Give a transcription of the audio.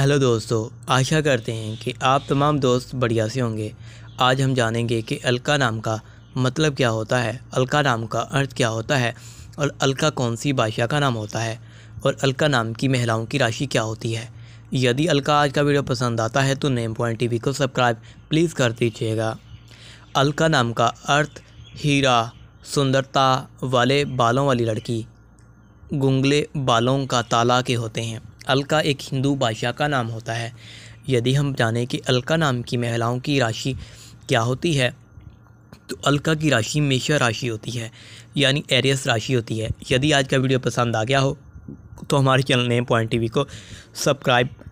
hello दोस्तों आशा करते हैं कि आप तमाम दोस्त बढ़िया से होंगे आज हम जानेंगे कि अलका नाम का मतलब क्या होता है अलका नाम का अर्थ क्या होता है और अलका कौन सी बादशाह का नाम होता है और अलका नाम की महिलाओं की राशि क्या होती है यदि अलका आज का वीडियो पसंद आता है तो नेम पॉइंट टी को सब्सक्राइब प्लीज़ कर दीजिएगा अलका नाम का अर्थ हीरा सुंदरता वाले बालों वाली लड़की गुंगले बालों का ताला के होते हैं अलका एक हिंदू बादशाह का नाम होता है यदि हम जानें कि अलका नाम की महिलाओं की राशि क्या होती है तो अलका की राशि मेषा राशि होती है यानी एरियस राशि होती है यदि आज का वीडियो पसंद आ गया हो तो हमारे चैनल नेम पॉइंट टीवी को सब्सक्राइब